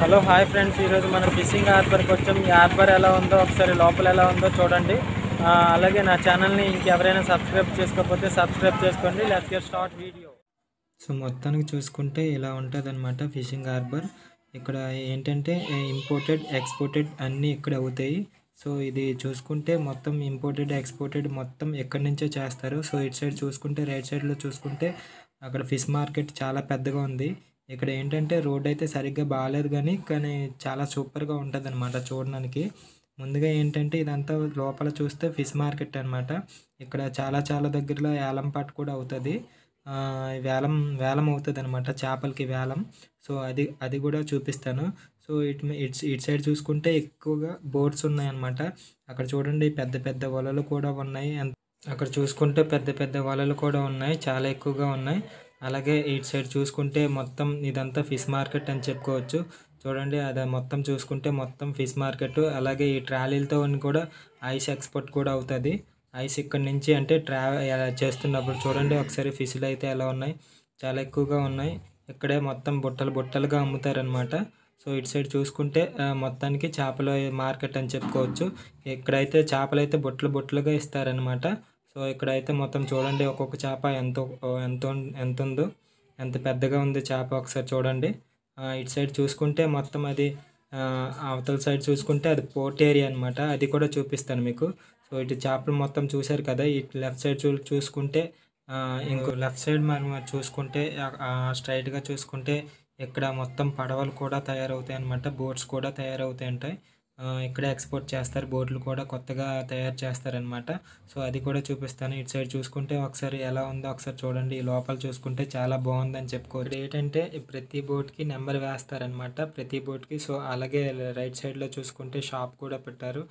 hello hi friends ఈరోజు మనం fishing హార్బర్కి వచ్చాం ఈ హార్బర్ ఎలా ఉందో ఒకసారి లోపల ఎలా ఉందో చూడండి అలాగే నా ఛానల్ని ఇంకెవరైనా సబ్స్క్రైబ్ చేసుకోకపోతే సబ్స్క్రైబ్ చేసుకోండి let's get start video so మొత్తానికి చూసుకుంటే ఇలా ఉంటుంది ఫిషింగ్ హార్బర్ ఇక్కడ ఏంటంటే ఇంపోర్టెడ్ ఎక్స్పోర్టెడ్ అన్నీ ఇక్కడ అవుతాయి సో ఇది చూసుకుంటే మొత్తం ఇంపోర్టెడ్ ఎక్స్పోర్టెడ్ మొత్తం ఎక్కడి నుంచో చేస్తారు సో ఇటు సైడ్ చూసుకుంటే రైట్ సైడ్లో చూసుకుంటే అక్కడ ఫిష్ మార్కెట్ చాలా పెద్దగా ఉంది ఇక్కడ ఏంటంటే రోడ్ అయితే సరిగ్గా బాగాలేదు కానీ కానీ చాలా సూపర్గా ఉంటుంది అనమాట చూడడానికి ముందుగా ఏంటంటే ఇదంతా లోపల చూస్తే ఫిష్ మార్కెట్ అనమాట ఇక్కడ చాలా చాలా దగ్గరలో వేలం పాటు కూడా అవుతుంది వేలం వేలం అవుతుంది అనమాట చేపలకి వేలం సో అది అది కూడా చూపిస్తాను సో ఇటు ఇట్స్ ఇటు సైడ్ చూసుకుంటే ఎక్కువగా బోట్స్ ఉన్నాయన్నమాట అక్కడ చూడండి పెద్ద పెద్ద వలలు కూడా ఉన్నాయి అక్కడ చూసుకుంటే పెద్ద పెద్ద వలలు కూడా ఉన్నాయి చాలా ఎక్కువగా ఉన్నాయి అలాగే ఇటు సైడ్ చూసుకుంటే మొత్తం ఇదంతా ఫిష్ మార్కెట్ అని చెప్పుకోవచ్చు చూడండి అది మొత్తం చూసుకుంటే మొత్తం ఫిష్ మార్కెట్ అలాగే ఈ ట్రాలీలతో కూడా ఐస్ ఎక్స్పోర్ట్ కూడా అవుతుంది ఐస్ ఇక్కడ నుంచి అంటే ట్రా చేస్తున్నప్పుడు చూడండి ఒకసారి ఫిష్లు అయితే ఎలా ఉన్నాయి చాలా ఎక్కువగా ఉన్నాయి ఇక్కడే మొత్తం బుట్టలు బుట్టలుగా అమ్ముతారనమాట సో ఇటు సైడ్ చూసుకుంటే మొత్తానికి చేపల మార్కెట్ అని చెప్పుకోవచ్చు ఇక్కడైతే చేపలు అయితే బుట్టలు బుట్టలుగా ఇస్తారనమాట సో ఇక్కడ అయితే మొత్తం చూడండి ఒక్కొక్క చేప ఎంత ఎంతో ఎంత ఉందో ఎంత పెద్దగా ఉంది చేప ఒకసారి చూడండి ఇటు సైడ్ చూసుకుంటే మొత్తం అది అవతల సైడ్ చూసుకుంటే అది పోర్ట్ ఏరియా అనమాట అది కూడా చూపిస్తాను మీకు సో ఇటు చేపలు మొత్తం చూశారు కదా ఇటు లెఫ్ట్ సైడ్ చూ చూసుకుంటే ఇంకో లెఫ్ట్ సైడ్ మనం చూసుకుంటే స్ట్రైట్గా చూసుకుంటే ఇక్కడ మొత్తం పడవలు కూడా తయారవుతాయి అనమాట బోట్స్ కూడా తయారవుతాయి ఉంటాయి ఇక్కడ ఎక్స్పోర్ట్ చేస్తారు బోట్లు కూడా కొత్తగా తయారు చేస్తారనమాట సో అది కూడా చూపిస్తాను ఇటు సైడ్ చూసుకుంటే ఒకసారి ఎలా ఉందో ఒకసారి చూడండి ఈ లోపల చూసుకుంటే చాలా బాగుందని చెప్పుకోవచ్చు ఏంటంటే ప్రతి బోట్కి నెంబర్ వేస్తారనమాట ప్రతి బోట్కి సో అలాగే రైట్ సైడ్లో చూసుకుంటే షాప్ కూడా పెట్టారు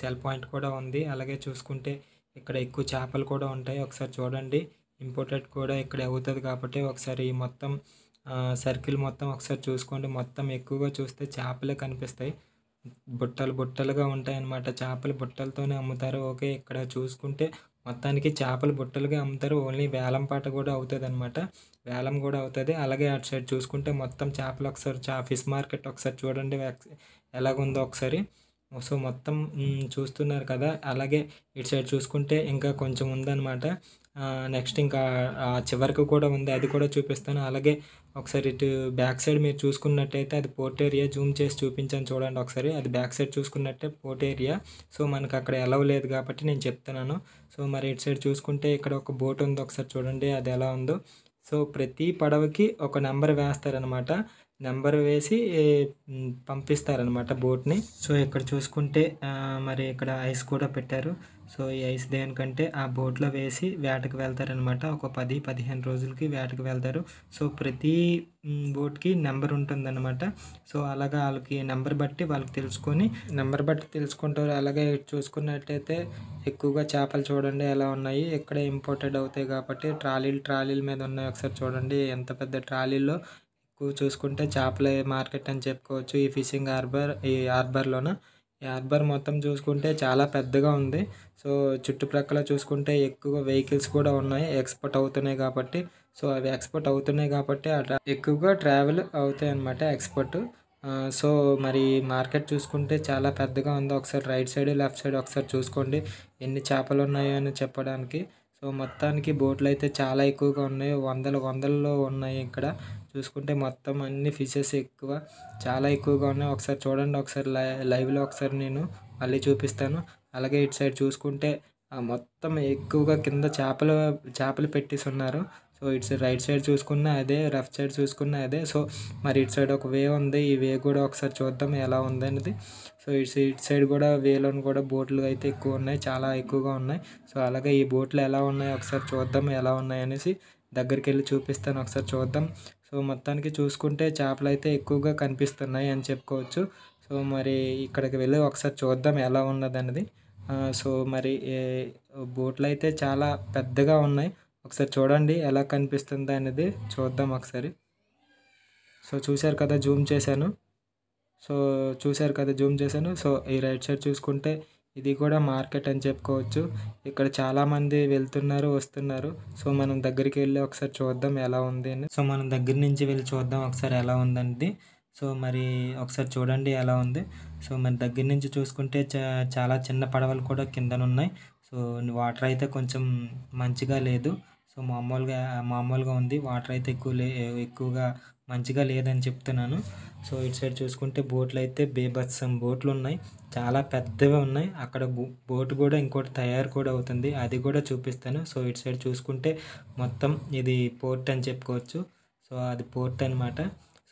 సెల్ పాయింట్ కూడా ఉంది అలాగే చూసుకుంటే ఇక్కడ ఎక్కువ చేపలు కూడా ఉంటాయి ఒకసారి చూడండి ఇంపోర్టెడ్ కూడా ఇక్కడ అవుతుంది కాబట్టి ఒకసారి మొత్తం సర్కిల్ మొత్తం ఒకసారి చూసుకోండి మొత్తం ఎక్కువగా చూస్తే చేపలే కనిపిస్తాయి బుట్టలు బుట్టలుగా ఉంటాయన్నమాట చేపలు బుట్టలతోనే అమ్ముతారు ఓకే ఇక్కడ చూసుకుంటే మొత్తానికి చేపలు బుట్టలుగా అమ్ముతారు ఓన్లీ వేలం పాట కూడా అవుతుంది అనమాట వేలం కూడా అవుతుంది అలాగే అటు సైడ్ చూసుకుంటే మొత్తం చేపలు ఒకసారి చా ఫిష్ మార్కెట్ ఒకసారి చూడండి ఎలాగుందో ఒకసారి సో మొత్తం చూస్తున్నారు కదా అలాగే ఇటు సైడ్ చూసుకుంటే ఇంకా కొంచెం ఉందన్నమాట నెక్స్ట్ ఇంకా ఆ చివరికి కూడా ఉంది అది కూడా చూపిస్తాను అలాగే ఒకసారి ఇటు బ్యాక్ సైడ్ మీరు చూసుకున్నట్టయితే అది పోర్ట్ ఏరియా జూమ్ చేసి చూపించాను చూడండి ఒకసారి అది బ్యాక్ సైడ్ చూసుకున్నట్టే పోర్ట్ ఏరియా సో మనకు అక్కడ ఎలవ్ లేదు కాబట్టి నేను చెప్తున్నాను సో మరి ఇటు సైడ్ చూసుకుంటే ఇక్కడ ఒక బోట్ ఉంది ఒకసారి చూడండి అది ఎలా ఉందో సో ప్రతి పడవకి ఒక నెంబర్ వేస్తారనమాట నెంబర్ వేసి పంపిస్తారనమాట బోట్ని సో ఇక్కడ చూసుకుంటే మరి ఇక్కడ ఐస్ కూడా పెట్టారు సో ఈ ఐస్ దేనికంటే ఆ బోట్లో వేసి వేటకు వెళ్తారనమాట ఒక పది పదిహేను రోజులకి వేటకు వెళ్తారు సో ప్రతి బోట్కి నెంబర్ ఉంటుందన్నమాట సో అలాగా వాళ్ళకి నెంబర్ బట్టి వాళ్ళకి తెలుసుకొని నెంబర్ బట్టి తెలుసుకుంటారు అలాగే చూసుకున్నట్టయితే ఎక్కువగా చేపలు చూడండి ఎలా ఉన్నాయి ఎక్కడ ఇంపోర్టెడ్ అవుతాయి కాబట్టి ట్రాలీలు ట్రాలీల మీద ఉన్నాయి ఒకసారి చూడండి ఎంత పెద్ద ట్రాలీలో చూసుకుంటే చేపల మార్కెట్ అని చెప్పుకోవచ్చు ఈ ఫిషింగ్ హార్బర్ ఈ హార్బర్లోన ఈ హార్బర్ మొత్తం చూసుకుంటే చాలా పెద్దగా ఉంది సో చుట్టుప్రక్కల చూసుకుంటే ఎక్కువ వెహికల్స్ కూడా ఉన్నాయి ఎక్స్పోర్ట్ అవుతున్నాయి కాబట్టి సో అవి ఎక్స్పోర్ట్ అవుతున్నాయి కాబట్టి అట్లా ఎక్కువగా ట్రావెల్ అవుతాయి అన్నమాట ఎక్స్పోర్ట్ సో మరి మార్కెట్ చూసుకుంటే చాలా పెద్దగా ఉంది ఒకసారి రైట్ సైడ్ లెఫ్ట్ సైడ్ ఒకసారి చూసుకోండి ఎన్ని చేపలు ఉన్నాయో అని చెప్పడానికి సో మొత్తానికి బోట్లు అయితే చాలా ఎక్కువగా ఉన్నాయి వందలు వందల్లో ఉన్నాయి ఇక్కడ చూసుకుంటే మొత్తం అన్ని ఫిషెస్ ఎక్కువ చాలా ఎక్కువగా ఉన్నాయి ఒకసారి చూడండి ఒకసారి లై లైవ్లో ఒకసారి నేను మళ్ళీ చూపిస్తాను అలాగే ఇటు సైడ్ చూసుకుంటే మొత్తం ఎక్కువగా కింద చేపలు చేపలు పెట్టేసి ఉన్నారు సో ఇటు సైడ్ రైట్ సైడ్ చూసుకున్నా అదే లెఫ్ట్ సైడ్ చూసుకున్నా అదే సో మరి ఇటు సైడ్ ఒక వే ఉంది ఈ వే కూడా ఒకసారి చూద్దాం ఎలా ఉందనేది సో ఇటు ఇటు సైడ్ కూడా వేలోని కూడా బోట్లు అయితే ఎక్కువ ఉన్నాయి చాలా ఎక్కువగా ఉన్నాయి సో అలాగే ఈ బోట్లు ఎలా ఉన్నాయి ఒకసారి చూద్దాం ఎలా ఉన్నాయి అనేసి దగ్గరికి వెళ్ళి చూపిస్తాను ఒకసారి చూద్దాం సో మొత్తానికి చూసుకుంటే చేపలు అయితే ఎక్కువగా కనిపిస్తున్నాయి అని చెప్పుకోవచ్చు సో మరి ఇక్కడికి వెళ్ళి ఒకసారి చూద్దాం ఎలా ఉన్నదన్నది సో మరి బోట్లు అయితే చాలా పెద్దగా ఉన్నాయి ఒకసారి చూడండి ఎలా కనిపిస్తుంది అనేది చూద్దాం ఒకసారి సో చూశారు కదా జూమ్ చేశాను సో చూశారు కదా జూమ్ చేశాను సో ఈ రైట్ సైడ్ చూసుకుంటే ఇది కూడా మార్కెట్ అని చెప్పుకోవచ్చు ఇక్కడ చాలామంది వెళ్తున్నారు వస్తున్నారు సో మనం దగ్గరికి వెళ్ళి ఒకసారి చూద్దాం ఎలా ఉంది అని సో మనం దగ్గర నుంచి వెళ్ళి చూద్దాం ఒకసారి ఎలా ఉందండి సో మరి ఒకసారి చూడండి ఎలా ఉంది సో మరి దగ్గర నుంచి చూసుకుంటే చాలా చిన్న పడవలు కూడా కిందనున్నాయి సో వాటర్ అయితే కొంచెం మంచిగా లేదు సో మామూలుగా మామూలుగా ఉంది వాటర్ అయితే ఎక్కువ లే ఎక్కువగా మంచిగా లేదని చెప్తున్నాను సో ఇటు సైడ్ చూసుకుంటే బోట్లు అయితే బేభత్సం బోట్లు ఉన్నాయి చాలా పెద్దవి ఉన్నాయి అక్కడ బోట్ కూడా ఇంకోటి తయారు కూడా అవుతుంది అది కూడా చూపిస్తాను సో ఇటు సైడ్ చూసుకుంటే మొత్తం ఇది పోర్ట్ అని చెప్పుకోవచ్చు సో అది పోర్ట్ అనమాట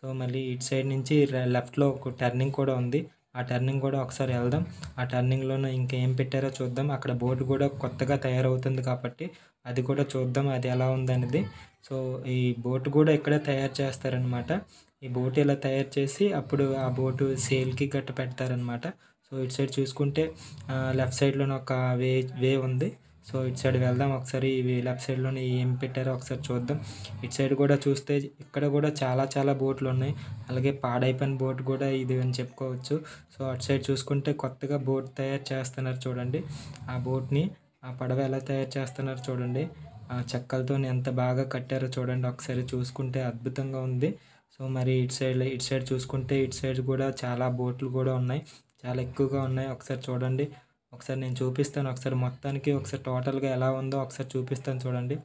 సో మళ్ళీ ఇటు సైడ్ నుంచి లెఫ్ట్లో ఒక టర్నింగ్ కూడా ఉంది ఆ టర్నింగ్ కూడా ఒకసారి వెళ్దాం ఆ టర్నింగ్లోనూ ఇంకేం పెట్టారో చూద్దాం అక్కడ బోర్డు కూడా కొత్తగా తయారవుతుంది కాబట్టి అది కూడా చూద్దాం అది ఎలా ఉందనేది సో ఈ బోటు కూడా ఇక్కడే తయారు చేస్తారనమాట ఈ బోటు ఇలా తయారు చేసి అప్పుడు ఆ బోటు సేల్కి గట్ట పెడతారనమాట సో ఇటు సైడ్ చూసుకుంటే లెఫ్ట్ సైడ్లోనే ఒక వే వే ఉంది సో ఇటు సైడ్ వెళ్దాం ఒకసారి ఇవి లెఫ్ట్ సైడ్లోనే ఏం పెట్టారో ఒకసారి చూద్దాం ఇటు సైడ్ కూడా చూస్తే ఇక్కడ కూడా చాలా చాలా బోట్లు ఉన్నాయి అలాగే పాడైపోయిన బోట్ కూడా ఇది అని చెప్పుకోవచ్చు సో అటు సైడ్ చూసుకుంటే కొత్తగా బోట్ తయారు చేస్తున్నారు చూడండి ఆ బోట్ని ఆ పడవ ఎలా తయారు చేస్తున్నారు చూడండి ఆ చెక్కలతో ఎంత బాగా కట్టారో చూడండి ఒకసారి చూసుకుంటే అద్భుతంగా ఉంది సో మరి ఇటు సైడ్ ఇటు సైడ్ చూసుకుంటే ఇటు సైడ్ కూడా చాలా బోట్లు కూడా ఉన్నాయి చాలా ఎక్కువగా ఉన్నాయి ఒకసారి చూడండి ఒకసారి నేను చూపిస్తాను ఒకసారి మొత్తానికి ఒకసారి టోటల్గా ఎలా ఉందో ఒకసారి చూపిస్తాను చూడండి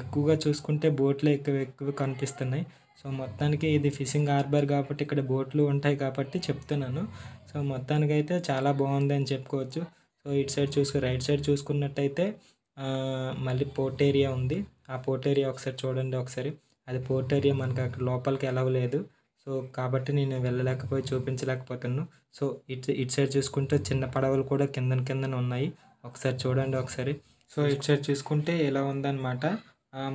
ఎక్కువగా చూసుకుంటే బోట్లు ఎక్కువ ఎక్కువ కనిపిస్తున్నాయి సో మొత్తానికి ఇది ఫిషింగ్ హార్బర్ కాబట్టి ఇక్కడ బోట్లు ఉంటాయి కాబట్టి చెప్తున్నాను సో మొత్తానికి అయితే చాలా బాగుంది అని చెప్పుకోవచ్చు సో ఇటు సైడ్ చూసుకు రైట్ సైడ్ చూసుకున్నట్టయితే మళ్ళీ పోర్ట్ ఏరియా ఉంది ఆ పోర్ట్ ఏరియా ఒకసారి చూడండి ఒకసారి అది పోర్ట్ ఏరియా మనకు అక్కడ లోపలికి ఎలవలేదు సో కాబట్టి నేను వెళ్ళలేకపోయి చూపించలేకపోతున్నాను సో ఇట్ ఇటు సైడ్ చూసుకుంటే చిన్న పడవలు కూడా కిందన కిందన ఉన్నాయి ఒకసారి చూడండి ఒకసారి సో ఇటు సైడ్ చూసుకుంటే ఎలా ఉందన్నమాట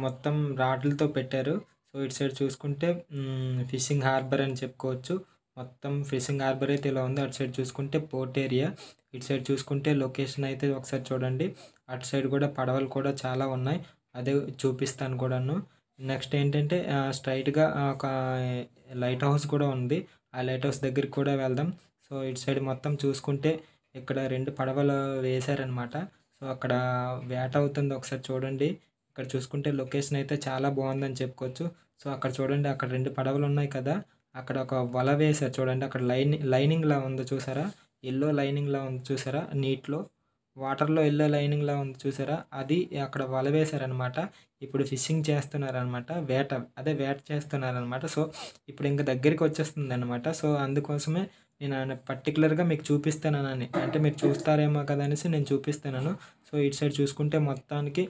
మొత్తం రాడ్లతో పెట్టారు సో ఇటు సైడ్ చూసుకుంటే ఫిషింగ్ హార్బర్ అని చెప్పుకోవచ్చు మొత్తం ఫిషింగ్ హార్బర్ అయితే ఇలా ఉంది అటు సైడ్ చూసుకుంటే పోర్ట్ ఏరియా ఇటు సైడ్ చూసుకుంటే లొకేషన్ అయితే ఒకసారి చూడండి అటు సైడ్ కూడా పడవలు కూడా చాలా ఉన్నాయి అదే చూపిస్తాను కూడాను నెక్స్ట్ ఏంటంటే స్ట్రైట్గా ఒక లైట్ హౌస్ కూడా ఉంది ఆ లైట్ హౌస్ దగ్గరికి కూడా వెళ్దాం సో ఇటు సైడ్ మొత్తం చూసుకుంటే ఇక్కడ రెండు పడవలు వేశారనమాట సో అక్కడ వేట అవుతుంది ఒకసారి చూడండి ఇక్కడ చూసుకుంటే లొకేషన్ అయితే చాలా బాగుందని చెప్పుకోవచ్చు సో అక్కడ చూడండి అక్కడ రెండు పడవలు ఉన్నాయి కదా అక్కడ ఒక వల వేశారు చూడండి అక్కడ లైన్ లైనింగ్లా ఉందో చూసారా ఎల్లో లైనింగ్లా ఉంది చూసారా నీట్లో వాటర్లో ఎల్లో లైనింగ్లా ఉంది చూసారా అది అక్కడ వల వేశారనమాట ఇప్పుడు ఫిషింగ్ చేస్తున్నారనమాట వేట అదే వేట చేస్తున్నారనమాట సో ఇప్పుడు ఇంకా దగ్గరికి వచ్చేస్తుంది అనమాట సో అందుకోసమే నేను ఆయన పర్టికులర్గా మీకు చూపిస్తానని అంటే మీరు చూస్తారేమో కదా అనేసి నేను చూపిస్తాను సో ఇటు సైడ్ చూసుకుంటే మొత్తానికి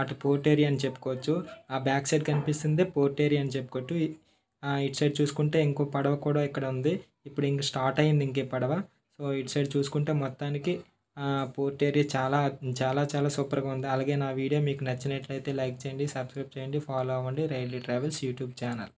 అటు పోర్ట్ ఏరియా అని చెప్పుకోవచ్చు ఆ బ్యాక్ సైడ్ కనిపిస్తుంది పోర్ట్ ఏరియా అని చెప్పుకోవచ్చు ఇటు సైడ్ చూసుకుంటే ఇంకో పడవ కూడా ఇక్కడ ఉంది ఇప్పుడు ఇంక స్టార్ట్ అయింది ఇంకే పడవ సో ఇటు సైడ్ చూసుకుంటే మొత్తానికి పోర్ట్ ఏరియా చాలా చాలా చాలా సూపర్గా ఉంది అలాగే నా వీడియో మీకు నచ్చినట్లయితే లైక్ చేయండి సబ్స్క్రైబ్ చేయండి ఫాలో అవ్వండి రైల్వే ట్రావెల్స్ యూట్యూబ్ ఛానల్